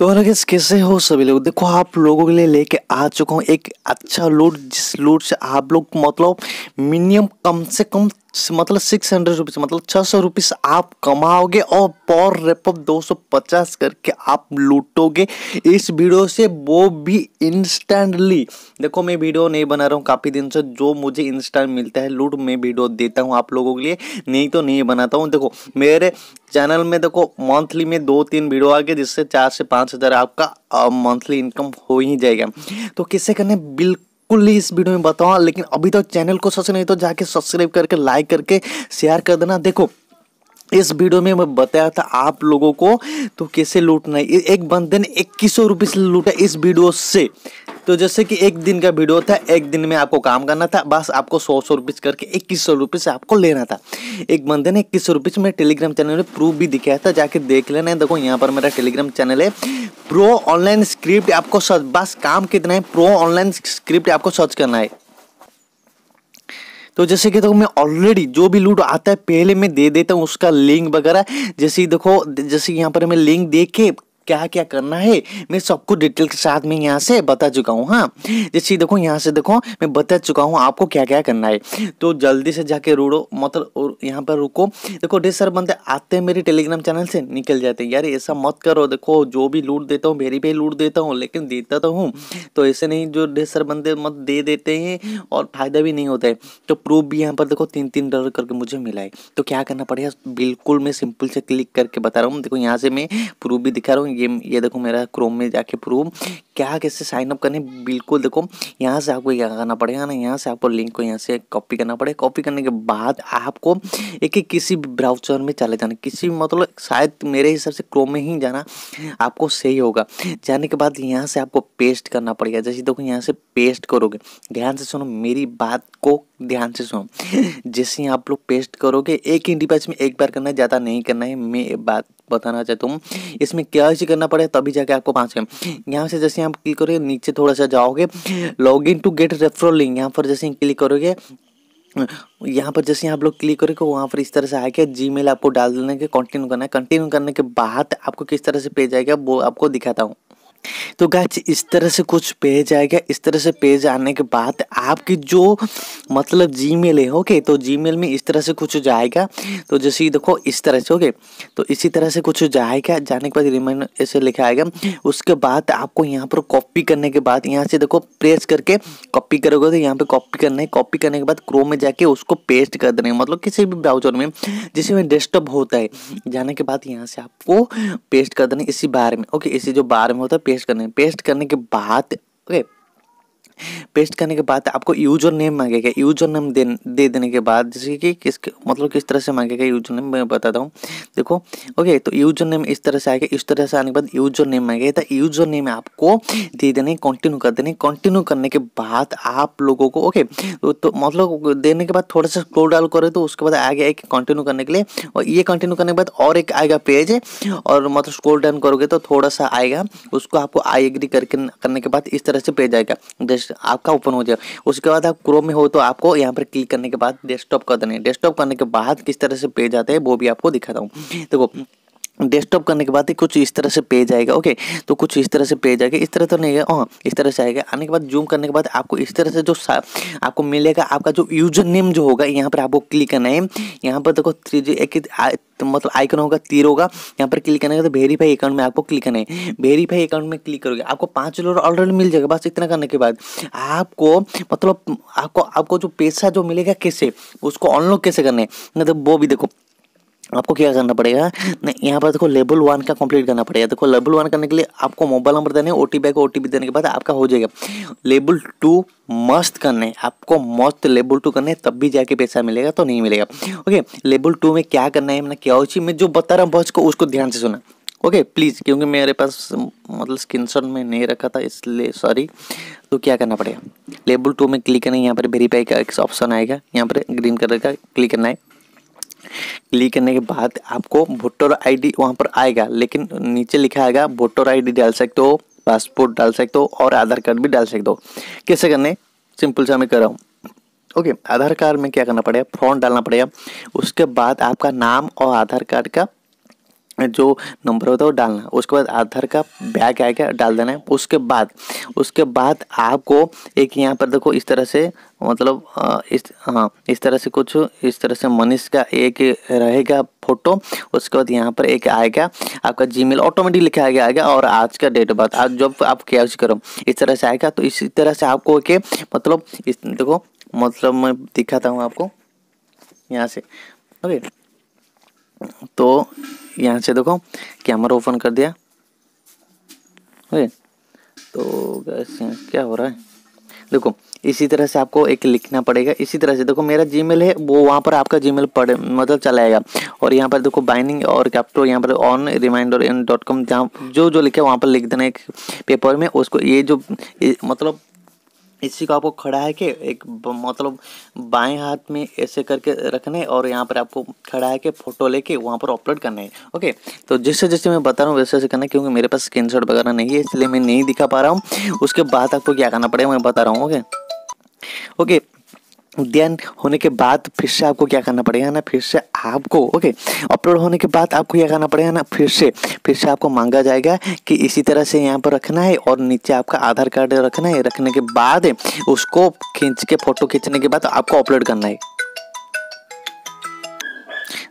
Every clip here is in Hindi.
तो और अगर कैसे हो सभी लोग देखो आप लोगों के लिए लेके आ चुका हूँ एक अच्छा लूट जिस लूट से आप लोग मतलब मिनिमम कम से कम मतलब सिक्स हंड्रेड रुपीज़ मतलब छः सौ रुपीज़ आप कमाओगे और पर रेप दो सौ पचास करके आप लूटोगे इस वीडियो से वो भी इंस्टेंटली देखो मैं वीडियो नहीं बना रहा हूँ काफ़ी दिन से जो मुझे इंस्टेंट मिलता है लूट मैं वीडियो देता हूँ आप लोगों के लिए नहीं तो नहीं बनाता हूँ देखो मेरे चैनल में देखो मंथली में दो तीन वीडियो आ गए जिससे चार से पाँच हज़ार आपका मंथली इनकम हो ही जाएगा तो किसे करने बिल्कुल फुल्ली इस वीडियो में बताऊँ लेकिन अभी तक तो चैनल को सबसे नहीं तो जाके सब्सक्राइब करके लाइक करके शेयर कर देना देखो इस वीडियो में मैं बताया था आप लोगों को तो कैसे लूटना है एक बंदे ने इक्कीसो रुपये से लूटा इस वीडियो से तो जैसे कि एक दिन का वीडियो था एक दिन में आपको काम करना था बस आपको सौ सौ रुपीज़ करके इक्कीस सौ रुपीज़ आपको लेना था एक बंदे ने इक्कीस सौ रुपीज़ में टेलीग्राम चैनल में प्रूफ भी दिखाया था जाके देख लेना देखो यहाँ पर मेरा टेलीग्राम चैनल है प्रो ऑनलाइन स्क्रिप्ट आपको सर्च बस काम कितना है प्रो ऑनलाइन स्क्रिप्ट आपको सर्च करना है तो जैसे कि देखो तो मैं ऑलरेडी जो भी लूट आता है पहले मैं दे देता हूँ उसका लिंक वगैरह जैसे देखो जैसे यहाँ पर मैं लिंक दे के क्या क्या करना है मैं सबको डिटेल के साथ में यहाँ से बता चुका हूँ हाँ जैसे देखो यहाँ से देखो मैं बता चुका हूँ आपको क्या क्या करना है तो जल्दी से जाके रोड़ो मतलब यहाँ पर रुको देखो ढेर सारे बंदे आते हैं मेरे टेलीग्राम चैनल से निकल जाते हैं यार ऐसा मत करो देखो जो भी लूट देता हूँ मेरी भी लूट देता हूँ लेकिन देता तो हूँ तो ऐसे नहीं जो ढेर सारे बंदे मत दे देते हैं और फायदा भी नहीं होता है तो प्रूफ भी यहाँ पर देखो तीन तीन डॉलर करके मुझे मिला है तो क्या करना पड़ेगा बिल्कुल मैं सिंपल से क्लिक करके बता रहा हूँ देखो यहाँ से मैं प्रूफ भी दिखा रहा हूँ ये ये देखो मेरा क्रोम में जाके प्रूव क्या कैसे साइन अप करने बिल्कुल देखो यहाँ से आपको क्या करना पड़ेगा ना यहाँ से आपको लिंक को यहाँ से कॉपी करना पड़ेगा कॉपी करने के बाद आपको एक एक किसी भी ब्राउजर में चले जाना किसी भी मतलब शायद मेरे हिसाब से क्रोम में ही जाना आपको सही होगा जाने के बाद यहाँ से आपको पेस्ट करना पड़ेगा जैसे देखो यहाँ से पेस्ट करोगे ध्यान से सुनो मेरी बात को ध्यान से सुनो जैसे ही आप लोग पेस्ट करोगे एक ही डिवाइस में एक बार करना है ज़्यादा नहीं करना है मैं बात बताना चाहता हूँ इसमें क्या चीज़ करना पड़े तभी जाके आपको पाँच है यहाँ से जैसे आप क्लिक करोगे नीचे थोड़ा सा जाओगे log in to get referral link यहाँ पर जैसे क्लिक करोगे यहाँ पर जैसे आप लोग क्लिक करेंगे वहाँ पर इस तरह से आएगा जी मेल आपको डाल देना है कंटिन्यू करना है कंटिन्यू करने के बाद आपको किस तरह से पेज आएगा वो आपको दिखाता हूँ तो गैच इस तरह से कुछ पेज आएगा इस तरह से पेज आने के बाद आपकी जो मतलब जी मेल है ओके तो जी मेल में इस तरह से कुछ जाएगा तो जैसे देखो इस तरह से ओके तो इसी तरह से कुछ जाएगा जाने के बाद रिमाइंड ऐसे लिखा आएगा उसके बाद आपको यहाँ पर कॉपी करने के बाद यहाँ से देखो प्रेस करके कॉपी करोगे तो यहाँ पर कॉपी करना है कॉपी करने के बाद क्रोम में जाके उसको पेस्ट कर देना है मतलब किसी भी ब्राउजर में जिसे में डेस्कटॉप होता है जाने के बाद यहाँ से आपको पेस्ट कर देना इसी बारे में ओके इसी जो बारे में होता है पेस्ट करने पेस्ट करने के बाद ओके पेस्ट करने के बाद आपको यूजर नेम मांगेगा यूजर नेम दे, दे देने के बाद जैसे कि किस मतलब किस तरह से मांगेगा यूजर नेम मैं बताता हूँ देखो ओके तो यूजर नेम इस तरह से आएगा इस तरह से आने के बाद यूजर नेम मांगेगा तो यूजर नेम आपको दे देने कंटिन्यू कर देने कंटिन्यू करने के बाद आप लोगों को ओके तो, तो मतलब देने के बाद थोड़ा सा स्क्रोल डाल करें तो उसके बाद आ गया एक कंटिन्यू करने के लिए और ये कंटिन्यू करने के बाद और एक आएगा पेज और मतलब स्क्रोल डाउन करोगे तो थोड़ा सा आएगा उसको आपको आई एग्री करके करने के बाद इस तरह से पेज आएगा जैसे आपका ओपन हो जाए उसके बाद आप क्रोम में हो तो आपको यहाँ पर क्लिक करने के बाद डेस्कटॉप कर देना है डेस्कटॉप करने के बाद किस तरह से पेज आते हैं वो भी आपको दिखाता हूँ देखो डेस्कटॉप करने के बाद ही कुछ इस तरह से पेज आएगा ओके तो कुछ इस तरह से पेज आएगा इस तरह तो नहीं है हाँ इस तरह से आएगा आने के बाद जूम करने के बाद आपको इस तरह से जो आपको मिलेगा आपका जो यूजर नेम जो होगा यहाँ पर आपको क्लिक करना है यहाँ पर देखो थ्री जी एक तो मतलब आइकन होगा तीर होगा यहाँ पर क्लिक करने का तो वेरीफाई अकाउंट में आपको क्लिक करना है वेरीफाई अकाउंट में क्लिक करोगे आपको पाँच डॉलर ऑलरेडी मिल जाएगा बस इतना करने के बाद आपको मतलब आपको आपको जो पैसा जो मिलेगा कैसे उसको अनलॉक कैसे करना है मतलब वो भी देखो आपको क्या करना पड़ेगा यहाँ पर देखो लेवल वन का कंप्लीट करना पड़ेगा देखो लेवल वन करने के लिए आपको मोबाइल नंबर देने O T P O T P देने के बाद आपका हो जाएगा लेवल टू मस्त करने आपको मस्त लेवल टू करने है तब भी जाके पैसा मिलेगा तो नहीं मिलेगा ओके लेवल टू में क्या करना है मैंने क्या हो मैं जो बता रहा हूँ बस को उसको ध्यान से सुना ओके प्लीज़ क्योंकि मेरे पास मतलब शॉट में नहीं रखा था इसलिए सॉरी तो क्या करना पड़ेगा लेबल टू में क्लिक करना है यहाँ पर वेरीफाई का एक ऑप्शन आएगा यहाँ पर ग्रीन कलर का क्लिक करना है क्लिक करने के बाद आपको वोटर आईडी वहाँ पर आएगा लेकिन नीचे लिखा आएगा वोटर आईडी डाल सकते हो पासपोर्ट डाल सकते हो और आधार कार्ड भी डाल सकते हो कैसे करने सिंपल सा मैं कर रहा हूँ ओके आधार कार्ड में क्या करना पड़ेगा फॉर्म डालना पड़ेगा उसके बाद आपका नाम और आधार कार्ड का जो नंबर होता है वो डालना उसके बाद आधार का बैग आएगा डाल देना है उसके बाद उसके बाद आपको एक यहाँ पर देखो इस तरह से मतलब इस हाँ इस तरह से कुछ इस तरह से मनीष का एक रहेगा फोटो उसके बाद यहाँ पर एक आएगा आपका जीमेल ऑटोमेटिक लिखा आएगा आएगा और आज का डेट ऑफ बर्थ आज जब आप क्या करो इस तरह से आएगा तो इसी तरह से आपको के मतलब इस देखो मतलब मैं दिखाता हूँ आपको यहाँ से ओके तो यहाँ से देखो कैमरा ओपन कर दिया ओके तो क्या हो रहा है देखो इसी तरह से आपको एक लिखना पड़ेगा इसी तरह से देखो मेरा जीमेल है वो वहाँ पर आपका जीमेल पड़े मतलब चलाएगा और यहाँ पर देखो बाइनिंग और कैप्टो यहाँ पर on reminder in dot com जहाँ जो जो लिखे वहाँ पर लिख देना एक पेपर में उसको ये जो ये, मतलब इसी को आपको खड़ा है के एक मतलब बाएं हाथ में ऐसे करके रखने और यहाँ पर आपको खड़ा है कि फोटो लेके वहाँ पर अपलोड करने है ओके तो जैसे जैसे मैं बता रहा हूँ वैसे वैसे करना है क्योंकि मेरे पास स्क्रीन शॉट वगैरह नहीं है इसलिए मैं नहीं दिखा पा रहा हूँ उसके बाद आपको क्या करना पड़ेगा मैं बता रहा हूँ ओके ओके उद्यान होने के बाद फिर से आपको क्या करना पड़ेगा ना फिर से आपको ओके अपलोड होने के बाद आपको क्या करना पड़ेगा ना फिर से फिर से आपको मांगा जाएगा कि इसी तरह से यहाँ पर रखना है और नीचे आपका आधार कार्ड रखना है रखने के बाद उसको खींच के फोटो खींचने के बाद आपको अपलोड करना है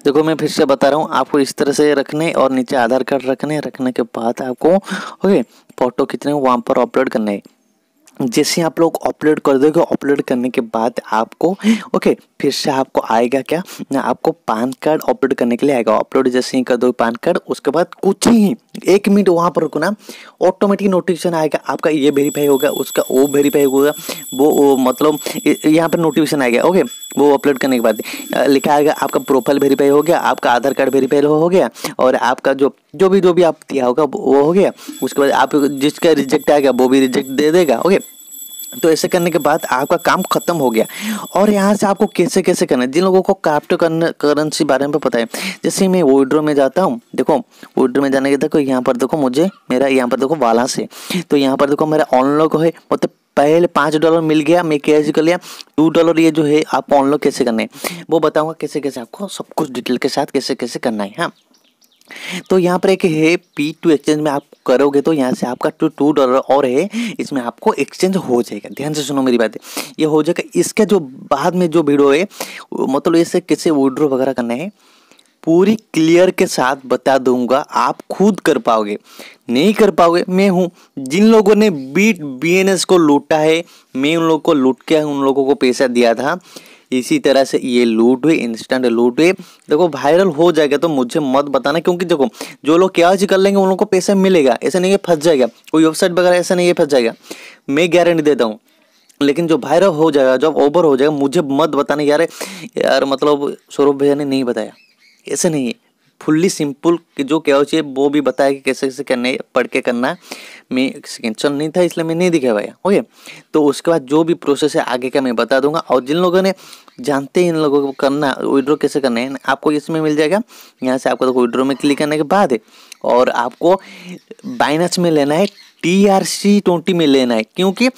देखो मैं फिर से बता रहा हूँ आपको इस तरह से रखने और नीचे आधार कार्ड रखने रखने के बाद आपको ओके फोटो खींचने वहाँ पर अपलोड करना है जैसे आप लोग अपलोड कर दोगे अपलोड करने के बाद आपको ओके फिर से आपको आएगा क्या आपको पान कार्ड अपलोड करने के लिए आएगा अपलोड जैसे ही कर दोगे पान कार्ड उसके बाद कुछ ही एक मिनट वहाँ पर रुकना ऑटोमेटिक नोटिफिकेशन आएगा आपका ये वेरीफाई होगा उसका वो वेरीफाई होगा वो, वो मतलब यहाँ पर नोटिफिकेशन आएगा ओके वो अपलोड करने के बाद लिखा आएगा आपका प्रोफाइल वेरीफाई हो गया आपका आधार कार्ड वेरीफाई हो गया और आपका जो जो भी जो भी आप दिया होगा वो हो गया उसके बाद आप जिसका रिजेक्ट आएगा वो भी रिजेक्ट दे देगा ओके तो ऐसे करने के बाद आपका काम खत्म हो गया और यहाँ से आपको कैसे कैसे करना है जिन लोगों को क्राफ्ट करेंसी बारे में पता है जैसे मैं वोड्रो में जाता हूँ देखो वोड्रो में जाने के देखो यहाँ पर देखो मुझे मेरा यहाँ पर देखो वाला से तो यहाँ पर देखो मेरा ऑनलॉक है मतलब पहले पाँच डॉलर मिल गया मैं कैसे कर लिया टू डॉलर ये जो है आप ऑनलॉक कैसे करना है वो बताऊँगा कैसे कैसे आपको सब कुछ डिटेल के साथ कैसे कैसे करना है हाँ तो यहाँ पर एक है पी टू एक्सचेंज में आप करोगे तो यहाँ से आपका टू टू डॉलर और है इसमें आपको एक्सचेंज हो जाएगा ध्यान से सुनो मेरी बात ये हो जाएगा इसके जो बाद में जो वीडियो है मतलब इसे किसे विड्रो वगैरह करना है पूरी क्लियर के साथ बता दूंगा आप खुद कर पाओगे नहीं कर पाओगे मैं हूँ जिन लोगों ने बीट बी को लूटा है मैं उन लोगों को लूट के उन लोगों को पैसा दिया था इसी तरह से ये लूट हुई इंस्टेंट लूट हुई देखो वायरल हो जाएगा तो मुझे मत बताना क्योंकि देखो जो लोग क्या कर लेंगे उन लोगों को पैसा मिलेगा ऐसा नहीं है फंस जाएगा कोई वेबसाइट वगैरह ऐसा नहीं है फंस जाएगा मैं गारंटी देता हूँ लेकिन जो वायरल हो जाएगा जब ओवर हो जाएगा मुझे मत बताना यार यार मतलब सौरभ भैया ने नहीं बताया ऐसे नहीं है फुल्ली सिंपल जो क्या चाहिए वो भी बताया कि कैसे कैसे करने पढ़ के करना है सेकेंड चल नहीं था इसलिए मैं नहीं दिखा पाया ओके तो उसके बाद जो भी प्रोसेस है आगे का मैं बता दूंगा और जिन लोगों ने जानते हैं इन लोगों को करना विड्रो कैसे करना है आपको इसमें मिल जाएगा यहाँ से आपको तो विड्रो में क्लिक करने के बाद है और आपको बाइनस में लेना है टी आर सी ट्वेंटी में लेना है क्योंकि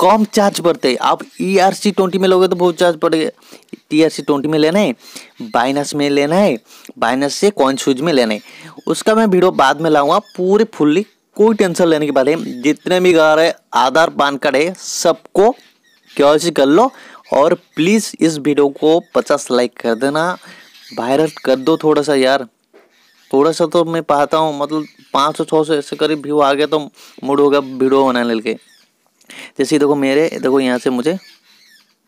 कम चार्ज पड़ते हैं आप ई आर सी ट्वेंटी में लोगे तो बहुत चार्ज पड़ेगा टी आर सी ट्वेंटी में लेना है बाइनस में लेना है बाइनस से कॉइन स्विच में लेना है उसका मैं वीडियो बाद में लाऊंगा पूरे फुल्ली कोई टेंशन लेने की बात है जितने भी घर है आधार पान कार्ड है सबको के कर लो और प्लीज़ इस वीडियो को पचास लाइक कर देना वायरल कर दो थोड़ा सा यार थोड़ा सा तो मैं पाता हूँ मतलब पाँच सौ छः सौ ऐसे करीब व्यू आ गया तो मूड होगा वीडियो बनाने लगे जैसे देखो मेरे देखो यहाँ से मुझे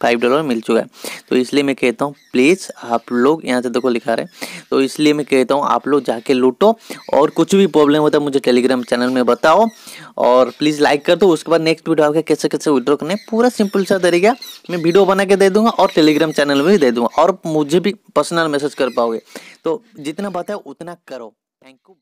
फाइव डॉलर मिल चुका है तो इसलिए मैं कहता हूँ प्लीज़ आप लोग यहाँ से देखो लिखा रहे तो इसलिए मैं कहता हूँ आप लोग जाके लूटो और कुछ भी प्रॉब्लम होता है मुझे टेलीग्राम चैनल में बताओ और प्लीज़ लाइक कर दो उसके बाद नेक्स्ट वीडियो आपके कैसे कैसे विड्रॉ करने पूरा सिंपल सा तरीका मैं वीडियो बना के दे दूँगा और टेलीग्राम चैनल में भी दे दूँगा और मुझे भी पर्सनल मैसेज कर पाओगे तो जितना बताओ उतना करो थैंक यू